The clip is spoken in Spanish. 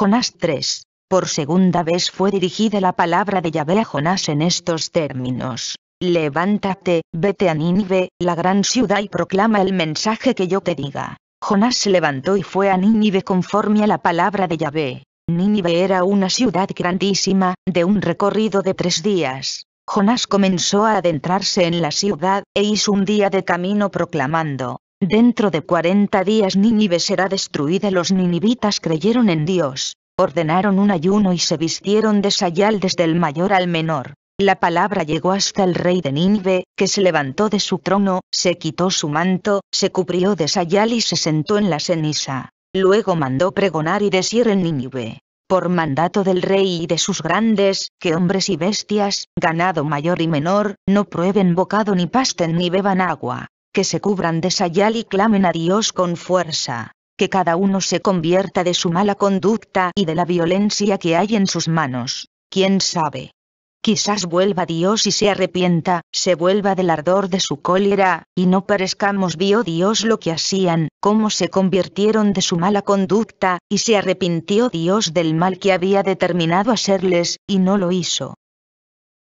Jonás 3. Por segunda vez fue dirigida la palabra de Yahvé a Jonás en estos términos. Levántate, vete a Nínive, la gran ciudad y proclama el mensaje que yo te diga. Jonás se levantó y fue a Nínive conforme a la palabra de Yahvé. Nínive era una ciudad grandísima, de un recorrido de tres días. Jonás comenzó a adentrarse en la ciudad, e hizo un día de camino proclamando, Dentro de cuarenta días Nínive será destruida. Los ninivitas creyeron en Dios, ordenaron un ayuno y se vistieron de sayal desde el mayor al menor. La palabra llegó hasta el rey de Nínive, que se levantó de su trono, se quitó su manto, se cubrió de sayal y se sentó en la ceniza. Luego mandó pregonar y decir en Nínive, por mandato del rey y de sus grandes, que hombres y bestias, ganado mayor y menor, no prueben bocado ni pasten ni beban agua, que se cubran de sayal y clamen a Dios con fuerza, que cada uno se convierta de su mala conducta y de la violencia que hay en sus manos, quién sabe. Quizás vuelva Dios y se arrepienta, se vuelva del ardor de su cólera, y no parezcamos Vio Dios lo que hacían, cómo se convirtieron de su mala conducta, y se arrepintió Dios del mal que había determinado hacerles, y no lo hizo.